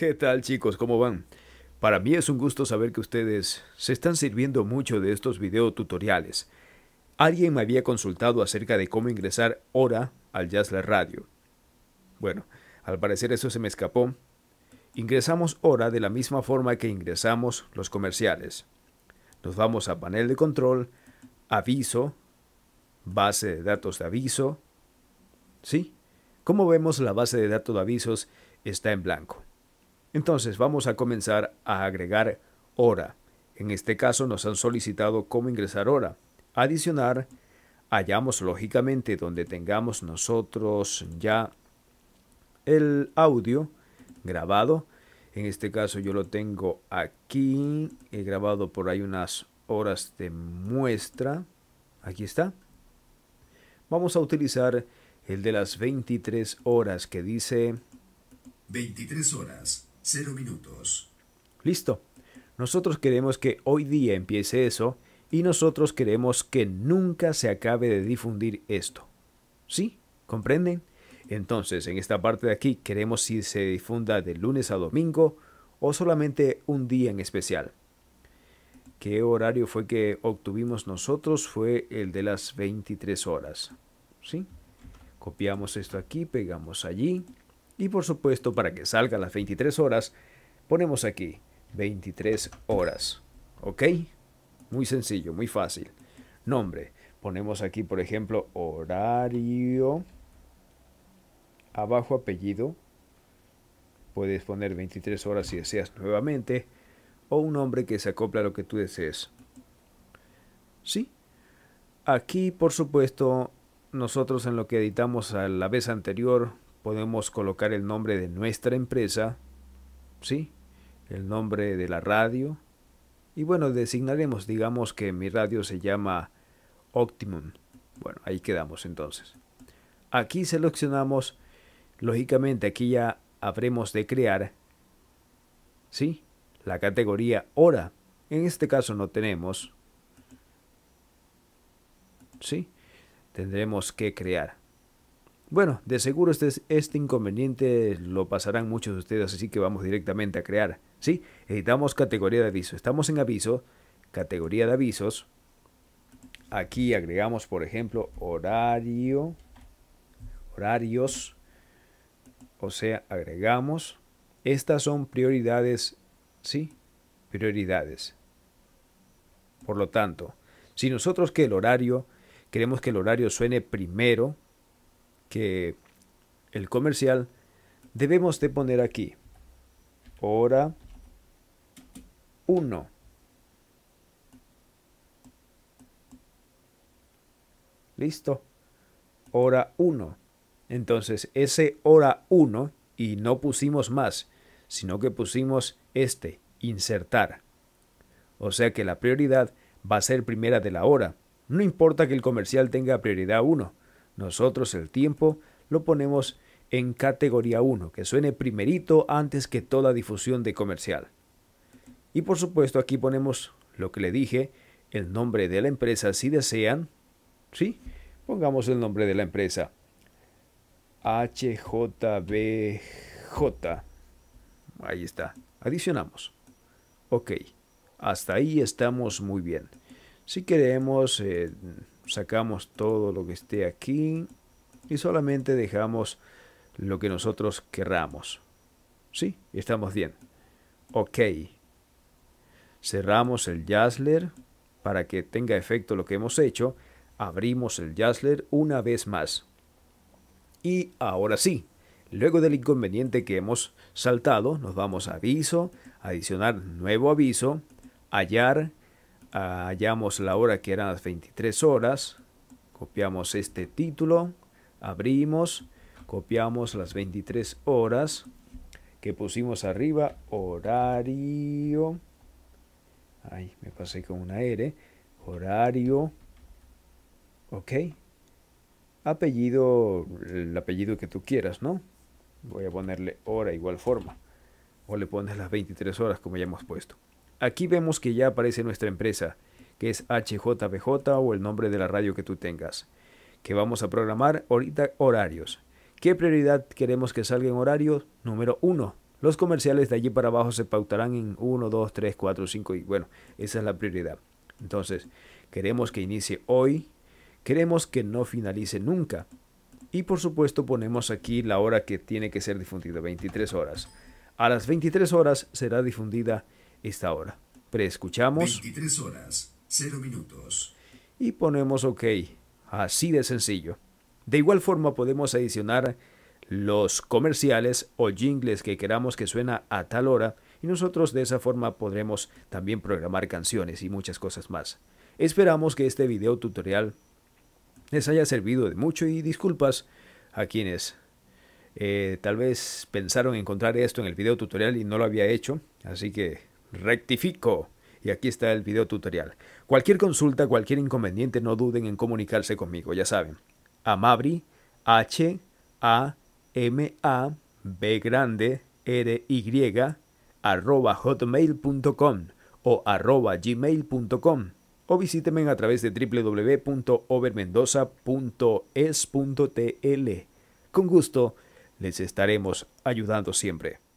¿Qué tal chicos? ¿Cómo van? Para mí es un gusto saber que ustedes se están sirviendo mucho de estos videotutoriales. Alguien me había consultado acerca de cómo ingresar hora al Jazzler Radio. Bueno, al parecer eso se me escapó. Ingresamos hora de la misma forma que ingresamos los comerciales. Nos vamos a panel de control, aviso, base de datos de aviso. ¿Sí? Como vemos, la base de datos de avisos está en blanco. Entonces vamos a comenzar a agregar hora. En este caso nos han solicitado cómo ingresar hora. Adicionar, hallamos lógicamente donde tengamos nosotros ya el audio grabado. En este caso yo lo tengo aquí. He grabado por ahí unas horas de muestra. Aquí está. Vamos a utilizar el de las 23 horas que dice... 23 horas, Cero minutos. Listo. Nosotros queremos que hoy día empiece eso y nosotros queremos que nunca se acabe de difundir esto. ¿Sí? ¿Comprenden? Entonces, en esta parte de aquí queremos si se difunda de lunes a domingo o solamente un día en especial. ¿Qué horario fue que obtuvimos nosotros? Fue el de las 23 horas. ¿Sí? Copiamos esto aquí, pegamos allí. Y por supuesto, para que salga las 23 horas, ponemos aquí 23 horas. ¿Ok? Muy sencillo, muy fácil. Nombre. Ponemos aquí, por ejemplo, horario. Abajo apellido. Puedes poner 23 horas si deseas nuevamente. O un nombre que se acopla a lo que tú desees. ¿Sí? Aquí, por supuesto, nosotros en lo que editamos a la vez anterior podemos colocar el nombre de nuestra empresa, ¿sí? El nombre de la radio. Y bueno, designaremos, digamos que mi radio se llama Optimum. Bueno, ahí quedamos entonces. Aquí seleccionamos, lógicamente aquí ya habremos de crear, ¿sí? La categoría hora. En este caso no tenemos, ¿sí? Tendremos que crear. Bueno, de seguro este, este inconveniente lo pasarán muchos de ustedes, así que vamos directamente a crear. ¿sí? Editamos categoría de aviso. Estamos en aviso, categoría de avisos. Aquí agregamos, por ejemplo, horario, horarios. O sea, agregamos. Estas son prioridades, ¿sí? Prioridades. Por lo tanto, si nosotros que el horario, queremos que el horario suene primero, que el comercial debemos de poner aquí hora 1 listo hora 1 entonces ese hora 1 y no pusimos más sino que pusimos este insertar o sea que la prioridad va a ser primera de la hora no importa que el comercial tenga prioridad 1 nosotros el tiempo lo ponemos en categoría 1, que suene primerito antes que toda difusión de comercial. Y por supuesto aquí ponemos lo que le dije, el nombre de la empresa si desean, ¿sí? Pongamos el nombre de la empresa. HJBJ. Ahí está. Adicionamos. Ok. Hasta ahí estamos muy bien. Si queremos eh, sacamos todo lo que esté aquí y solamente dejamos lo que nosotros querramos. Sí, estamos bien. Ok. Cerramos el Jazzler para que tenga efecto lo que hemos hecho. Abrimos el Jazzler una vez más. Y ahora sí, luego del inconveniente que hemos saltado, nos vamos a aviso, adicionar nuevo aviso, hallar hallamos la hora que eran las 23 horas, copiamos este título, abrimos, copiamos las 23 horas que pusimos arriba, horario, ay, me pasé con una R, horario, ok, apellido, el apellido que tú quieras, ¿no? Voy a ponerle hora igual forma, o le pones las 23 horas como ya hemos puesto. Aquí vemos que ya aparece nuestra empresa, que es HJBJ o el nombre de la radio que tú tengas, que vamos a programar ahorita horarios. ¿Qué prioridad queremos que salga en horario? Número 1. Los comerciales de allí para abajo se pautarán en 1, 2, 3, 4, 5 y bueno, esa es la prioridad. Entonces, queremos que inicie hoy, queremos que no finalice nunca. Y por supuesto ponemos aquí la hora que tiene que ser difundida, 23 horas. A las 23 horas será difundida esta hora. Preescuchamos. 23 horas, 0 minutos. Y ponemos OK. Así de sencillo. De igual forma podemos adicionar los comerciales o jingles que queramos que suena a tal hora y nosotros de esa forma podremos también programar canciones y muchas cosas más. Esperamos que este video tutorial les haya servido de mucho y disculpas a quienes eh, tal vez pensaron encontrar esto en el video tutorial y no lo había hecho, así que rectifico. Y aquí está el video tutorial. Cualquier consulta, cualquier inconveniente, no duden en comunicarse conmigo, ya saben. Amabri, H, A, M, A, B grande, R, Y, hotmail.com o arroba gmail.com o visítenme a través de www.overmendoza.es.tl. Con gusto, les estaremos ayudando siempre.